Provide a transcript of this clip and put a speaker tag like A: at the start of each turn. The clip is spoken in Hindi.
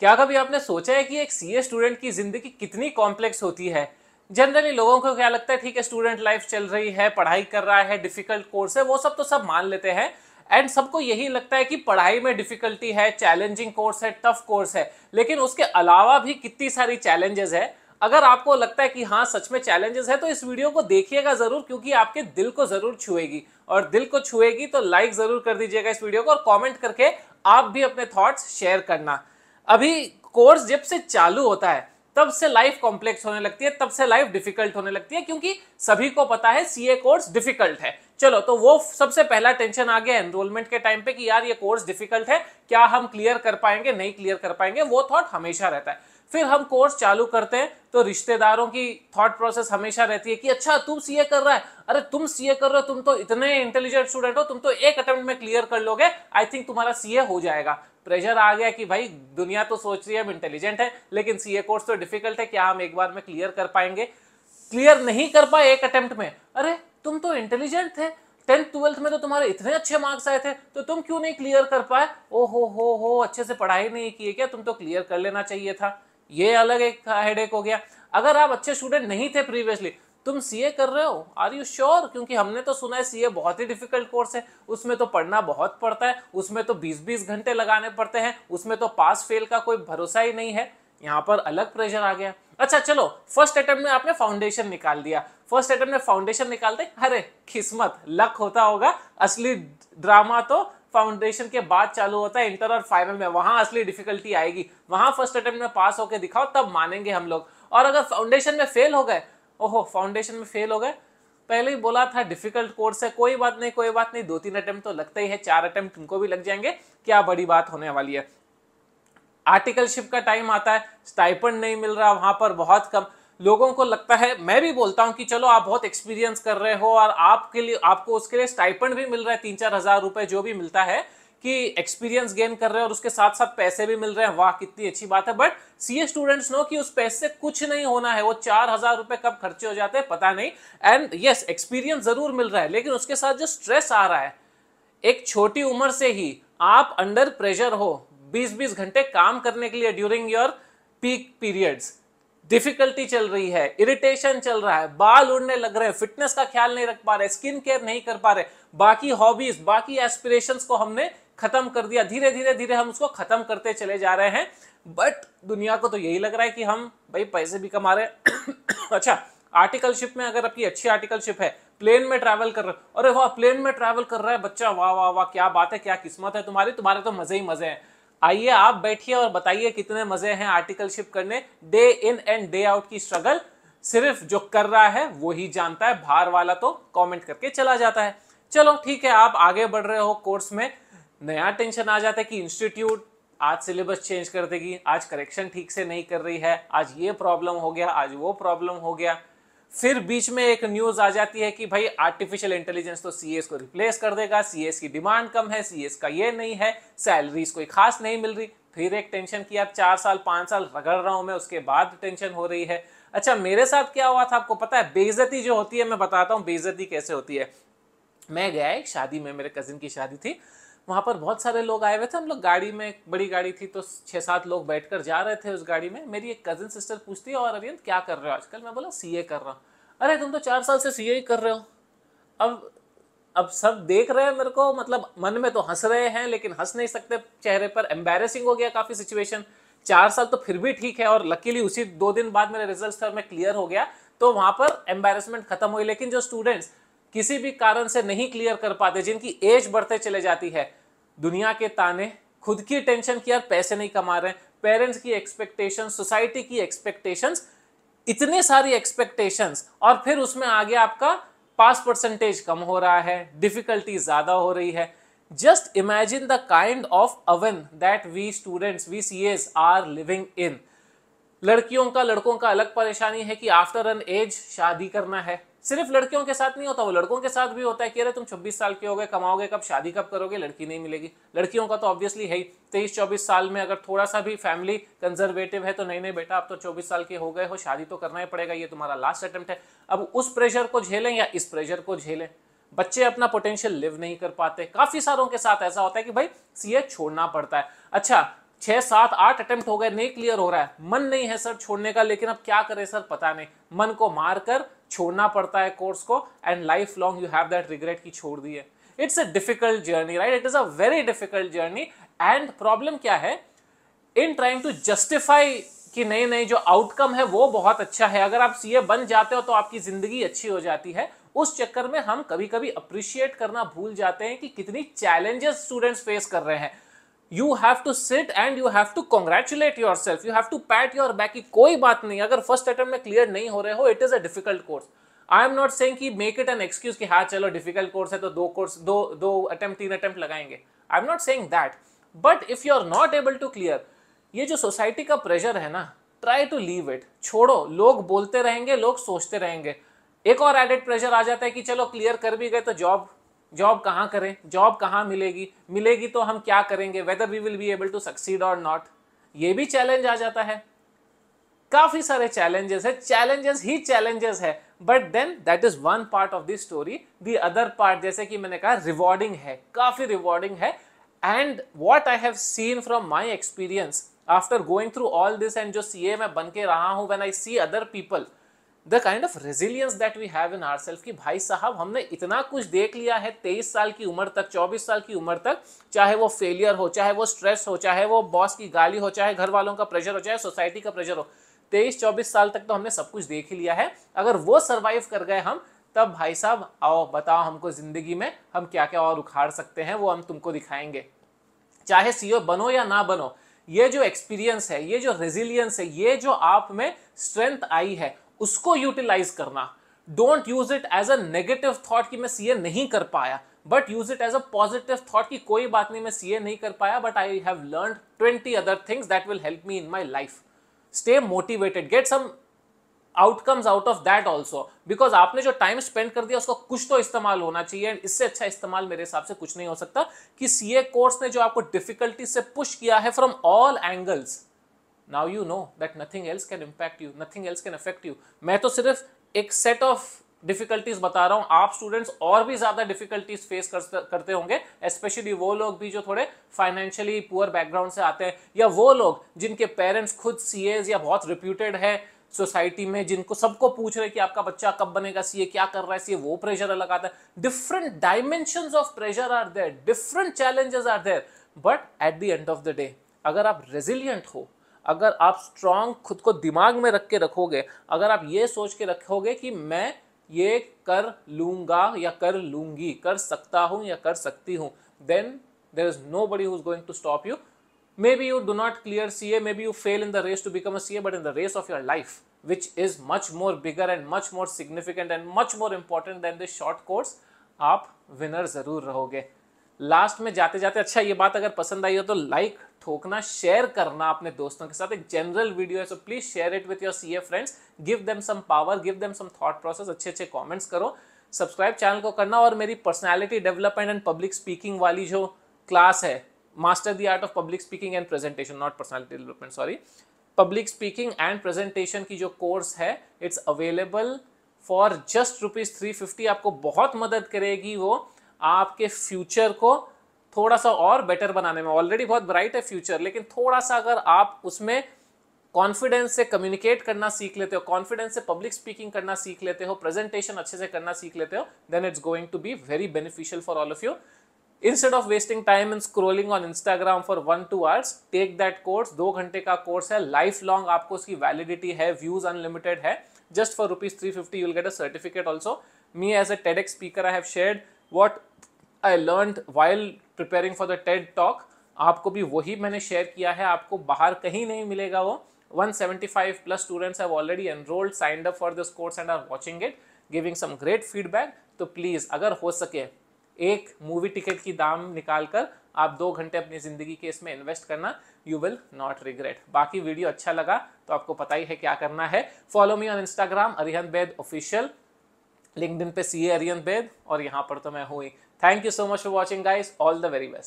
A: क्या कभी आपने सोचा है कि एक सीए स्टूडेंट की जिंदगी कितनी कॉम्प्लेक्स होती है जनरली लोगों को क्या लगता है ठीक है स्टूडेंट लाइफ चल रही है पढ़ाई कर रहा है डिफिकल्ट कोर्स है वो सब तो सब मान लेते हैं एंड सबको यही लगता है कि पढ़ाई में डिफिकल्टी है चैलेंजिंग कोर्स है टफ कोर्स है लेकिन उसके अलावा भी कितनी सारी चैलेंजेस है अगर आपको लगता है कि हाँ सच में चैलेंजेस है तो इस वीडियो को देखिएगा जरूर क्योंकि आपके दिल को जरूर छुएगी और दिल को छुएगी तो लाइक जरूर कर दीजिएगा इस वीडियो को और कॉमेंट करके आप भी अपने थॉट्स शेयर करना अभी कोर्स जब से चालू होता है तब से लाइफ कॉम्प्लेक्स होने लगती है तब से लाइफ डिफिकल्ट होने लगती है क्योंकि सभी को पता है सीए कोर्स डिफिकल्ट है चलो तो वो सबसे पहला टेंशन आ गया एनरोलमेंट के टाइम पे कि यार ये कोर्स डिफिकल्ट है क्या हम क्लियर कर पाएंगे नहीं क्लियर कर पाएंगे वो थॉट हमेशा रहता है फिर हम कोर्स चालू करते हैं तो रिश्तेदारों की थॉट प्रोसेस हमेशा रहती है कि अच्छा तुम सीए कर रहा है अरे तुम सीए कर रहे हो तुम तो इतने इंटेलिजेंट स्टूडेंट हो तुम तो एक अटेम्प्ट में क्लियर कर लोगे आई थिंक तुम्हारा सीए हो जाएगा प्रेशर आ गया कि भाई दुनिया तो सोच रही है हम इंटेलिजेंट तो है लेकिन सीए कोर्स तो डिफिकल्ट है क्या हम एक बार में क्लियर कर पाएंगे क्लियर नहीं कर पाए एक अटेम्प्ट में अरे तुम तो इंटेलिजेंट थे टेंथ ट्वेल्थ में तो तुम्हारे इतने अच्छे मार्क्स आए थे तो तुम क्यों नहीं क्लियर कर पाए ओ हो हो हो अच्छे से पढ़ाई नहीं की क्या तुम तो क्लियर कर लेना चाहिए था ये अलग एक हेडेक हो गया अगर आप अच्छे स्टूडेंट नहीं थे प्रीवियसली तुम सीए कर रहे हो आर यू श्योर क्योंकि हमने तो सुना है सीए बहुत ही डिफिकल्ट कोर्स है उसमें तो पढ़ना बहुत पड़ता है उसमें तो 20-20 घंटे लगाने पड़ते हैं उसमें तो पास फेल का कोई भरोसा ही नहीं है यहाँ पर अलग प्रेशर आ गया अच्छा चलो फर्स्ट अटेम्प्ट में आपने फाउंडेशन निकाल दिया फर्स्ट अटेम्प्ट में फाउंडेशन निकालते अरे किस्मत लक होता होगा असली ड्रामा तो फाउंडेशन के बाद चालू होता है इंटर और फाइनल में वहां असली डिफिकल्टी आएगी वहां फर्स्ट अटेम्प्ट में पास होकर दिखाओ तब मानेंगे हम लोग और अगर फाउंडेशन में फेल हो गए ओहो फाउंडेशन में फेल हो गए पहले ही बोला था डिफिकल्ट कोर्स है कोई बात नहीं कोई बात नहीं दो तीन अटेम्प्ट तो लगता ही है चार अटेम्प्ट तुमको भी लग जाएंगे क्या बड़ी बात होने वाली है आर्टिकलशिप का टाइम आता है स्टाइपेंड नहीं मिल रहा वहां पर बहुत कम लोगों को लगता है मैं भी बोलता हूं कि चलो आप बहुत एक्सपीरियंस कर रहे हो और आपके लिए आपको उसके लिए स्टाइपेंड भी मिल रहा है तीन चार हजार रुपए जो भी मिलता है कि एक्सपीरियंस गेन कर रहे हैं और उसके साथ साथ पैसे भी मिल रहे हैं वाह कितनी अच्छी बात है बट सी स्टूडेंट्स नो कि उस पैसे से कुछ नहीं होना है वो चार हजार रुपए कब खर्चे हो जाते हैं पता नहीं एंड यस एक्सपीरियंस जरूर मिल रहा है लेकिन उसके साथ जो स्ट्रेस आ रहा है एक छोटी उम्र से ही आप अंडर प्रेशर हो बीस बीस घंटे काम करने के लिए during your peak periods difficulty चल रही है इरिटेशन चल रहा है बाल उड़ने लग रहे हैं फिटनेस का ख्याल नहीं रख पा रहे स्किन केयर नहीं कर पा रहे बाकी हॉबीज बाकी एस्पिरेशंस को हमने खत्म कर दिया धीरे धीरे धीरे हम उसको खत्म करते चले जा रहे हैं बट दुनिया को तो यही लग रहा है कि हम भाई पैसे भी कमा रहे हैं अच्छा आर्टिकलशिप में अगर आपकी अच्छी आर्टिकलशिप है प्लेन में ट्रैवल कर रहे अरे वाह प्लेन में ट्रैवल कर रहा है बच्चा वाह वाह वाह क्या बात है क्या किस्मत है तुम्हारी तुम्हारे तो मजे ही मजे हैं आइए आप बैठिए और बताइए कितने मजे हैं आर्टिकलशिप करने day in and day out की स्ट्रगल सिर्फ जो कर रहा है वो ही जानता है बाहर वाला तो कमेंट करके चला जाता है चलो ठीक है आप आगे बढ़ रहे हो कोर्स में नया टेंशन आ जाता है कि इंस्टीट्यूट आज सिलेबस चेंज कर देगी आज करेक्शन ठीक से नहीं कर रही है आज ये प्रॉब्लम हो गया आज वो प्रॉब्लम हो गया फिर बीच में एक न्यूज आ जाती है कि भाई आर्टिफिशियल इंटेलिजेंस तो सीएस को रिप्लेस कर देगा सीएस की डिमांड कम है सीएस का ये नहीं है सैलरीज कोई खास नहीं मिल रही फिर एक टेंशन की आप चार साल पांच साल रगड़ रहा हूं मैं उसके बाद टेंशन हो रही है अच्छा मेरे साथ क्या हुआ था आपको पता है बेइज्जती जो होती है मैं बताता हूँ बेइज्जती कैसे होती है मैं गया एक शादी में मेरे कजिन की शादी थी वहाँ पर बहुत सारे लोग आए हुए थे हम लोग गाड़ी में एक बड़ी गाड़ी थी तो छः सात लोग बैठ कर जा रहे थे उस गाड़ी में मेरी एक कज़न सिस्टर पूछती है और अरियंत क्या कर रहे हो आजकल मैं बोला सी कर रहा हूँ अरे तुम तो चार साल से सी ही कर रहे हो अब अब सब देख रहे हैं मेरे को मतलब मन में तो हंस रहे हैं लेकिन हंस नहीं सकते चेहरे पर एम्बेरसिंग हो गया काफ़ी सिचुएशन चार साल तो फिर भी ठीक है और लकीली उसी दो दिन बाद मेरे रिजल्ट था मैं क्लियर हो गया तो वहाँ पर एम्बेरसमेंट खत्म हुई लेकिन जो स्टूडेंट्स किसी भी कारण से नहीं क्लियर कर पाते जिनकी एज बढ़ते चले जाती है दुनिया के ताने खुद की टेंशन की यार पैसे नहीं कमा रहे पेरेंट्स की एक्सपेक्टेशन सोसाइटी की एक्सपेक्टेशंस इतनी सारी एक्सपेक्टेशंस और फिर उसमें आगे आपका पास परसेंटेज कम हो रहा है डिफिकल्टी ज़्यादा हो रही है just imagine the kind of oven that we we we C S are living in लड़कियों का लड़कों का अलग परेशानी है कि आफ्टर एन एज शादी करना है सिर्फ लड़कियों के साथ नहीं होता वो लड़कों के साथ भी होता है कि अरे तुम 26 साल के हो गए कमाओगे कब शादी कब करोगे लड़की नहीं मिलेगी लड़कियों का तो ऑब्वियसली है ही तेईस चौबीस साल में अगर थोड़ा सा भी फैमिली कंजर्वेटिव है तो नहीं नहीं बेटा आप तो चौबीस साल के हो गए हो शादी तो करना ही पड़ेगा ये तुम्हारा लास्ट अटेम्प्ट है अब उस प्रेशर को झेलें या इस प्रेशर को झेलें बच्चे अपना पोटेंशियल लिव नहीं कर पाते काफी सारों के साथ ऐसा होता है कि भाई सीए छोड़ना पड़ता है अच्छा छह सात आठ अटेम्प्ट हो गए नहीं क्लियर हो रहा है मन नहीं है सर छोड़ने का लेकिन अब क्या करें सर पता नहीं मन को मार कर छोड़ना पड़ता है कोर्स को and lifelong you have that regret की छोड़ दिए it's a difficult journey right it is a very difficult journey and problem क्या है इन ट्राइंग टू जस्टिफाई कि नहीं नहीं जो आउटकम है वो बहुत अच्छा है अगर आप सीए बन जाते हो तो आपकी जिंदगी अच्छी हो जाती है उस चक्कर में हम कभी कभी अप्रिशिएट करना भूल जाते हैं कि कितनी चैलेंजेस स्टूडेंट्स फेस कर रहे हैं you have to sit and you have to congratulate yourself you have to pat your back की कोई बात नहीं अगर फर्स्ट अटेम्प्ट में क्लियर नहीं हो रहे हो it is a difficult course I am not saying कि मेक इट एन एक्सक्यूज कि हाँ चलो डिफिकल्ट कोर्स है तो दो कोर्स दो दो अटेम्प्ट तीन अटेम्प्ट लगाएंगे I am not saying that but if you are not able to clear ये जो सोसाइटी का प्रेशर है ना ट्राई टू लीव इट छोड़ो लोग बोलते रहेंगे लोग सोचते रहेंगे एक और एडेड प्रेशर आ जाता है कि चलो क्लियर कर भी गए तो जॉब जॉब कहाँ करें जॉब कहाँ मिलेगी मिलेगी तो हम क्या करेंगे whether we will be able to succeed और नॉट ये भी चैलेंज आ जाता है काफ़ी सारे चैलेंजेस है चैलेंजेस ही चैलेंजेस है but then that is one part of the story the other part जैसे कि मैंने कहा रिवॉर्डिंग है काफ़ी रिवॉर्डिंग है and what I have seen from my experience after going through all this and जो सी ए मैं बन के रहा हूँ when I see other people the kind of resilience that we have in our self की भाई साहब हमने इतना कुछ देख लिया है तेईस साल की उम्र तक चौबीस साल की उम्र तक चाहे वो फेलियर हो चाहे वो स्ट्रेस हो चाहे वो बॉस की गाली हो चाहे घर वालों का प्रेशर हो चाहे सोसाइटी का प्रेशर हो तेईस चौबीस साल तक तो हमने सब कुछ देख ही लिया है अगर वो सर्वाइव कर गए हम तब भाई साहब आओ बताओ हमको ज़िंदगी में हम क्या क्या और उखाड़ सकते हैं वो हम तुमको दिखाएंगे चाहे ओ बनो या ना बनो ये जो एक्सपीरियंस है ये जो रेजिलियंस है ये जो आप में स्ट्रेंथ आई है उसको यूटिलाइज करना don't use it as a negative thought कि मैं सीए नहीं कर पाया but use it as a positive thought कि कोई बात नहीं मैं सीए नहीं कर पाया but I have learn twenty other things that will help me in my life stay motivated get some outcomes out of that also because आपने जो टाइम स्पेंड कर दिया उसका कुछ तो इस्तेमाल होना चाहिए एंड इससे अच्छा इस्तेमाल मेरे हिसाब से कुछ नहीं हो सकता कि सी कोर्स ने जो आपको डिफिकल्टी से पुश किया है from all angles now you know that nothing else can impact you nothing else can affect you मैं तो सिर्फ एक सेट ऑफ डिफिकल्टीज बता रहा हूँ आप स्टूडेंट्स और भी ज्यादा डिफिकल्टीज फेस करते होंगे स्पेशली वो लोग भी जो थोड़े फाइनेंशियली पुअर बैकग्राउंड से आते हैं या वो लोग जिनके पेरेंट्स खुद सी या बहुत रिप्यूटेड है सोसाइटी में जिनको सबको पूछ रहे कि आपका बच्चा कब बनेगा सीए क्या कर रहा है सीए वो प्रेशर अलग आता है different dimension of pressure are there different challenges are there but at the end of the day अगर आप रेजिलियंट हो अगर आप स्ट्रांग खुद को दिमाग में रख के रखोगे अगर आप ये सोच के रखोगे कि मैं ये कर लूंगा या कर लूंगी कर सकता हूं या कर सकती हूं then there is nobody who's going to stop you maybe you do not clear C A maybe you fail in the race to become a C A but in the race of your life which is much more bigger and much more significant and much more important than this short course आप विनर जरूर रहोगे लास्ट में जाते जाते अच्छा ये बात अगर पसंद आई हो तो लाइक ठोकना शेयर करना अपने दोस्तों के साथ एक जनरल वीडियो है so please share it with your C A friends give them some power give them some thought process अच्छे अच्छे कॉमेंट्स करो सब्सक्राइब चैनल को करना और मेरी personality development and public speaking वाली जो क्लास है master the art of public speaking and presentation not personality development sorry public speaking and presentation की जो कोर्स है it's available for just rupees three fifty आपको बहुत मदद करेगी वो आपके फ्यूचर को थोड़ा सा और बेटर बनाने में ऑलरेडी बहुत ब्राइट है फ्यूचर लेकिन थोड़ा सा अगर आप उसमें कॉन्फिडेंस से कम्युनिकेट करना सीख लेते हो कॉन्फिडेंस से पब्लिक स्पीकिंग करना सीख लेते हो प्रेजेंटेशन अच्छे से करना सीख लेते हो then it's going to be very beneficial for all of you instead of wasting time in scrolling on Instagram for one two hours take that course दो घंटे का कोर्स है लाइफ लॉन्ग आपको उसकी वैलिडिटी है व्यूज अनलिमिटेड है just for rupees three fifty you'll get a certificate also me as a TEDx speaker I have share what I learn while preparing for the TED talk आपको भी वही मैंने शेयर किया है आपको बाहर कहीं नहीं मिलेगा वो 175 plus students have already enrolled signed up for this course and are watching it giving some great feedback तो प्लीज़ अगर हो सके एक मूवी टिकट की दाम निकाल कर आप दो घंटे अपनी ज़िंदगी के इसमें इन्वेस्ट करना यू विल नॉट रिग्रेट बाकी वीडियो अच्छा लगा तो आपको पता ही है क्या करना है follow me on Instagram Arihant Bed official linked पे सी ए अरिहंत बेद और यहाँ पर तो मैं हूँ Thank you so much for watching guys. All the very best.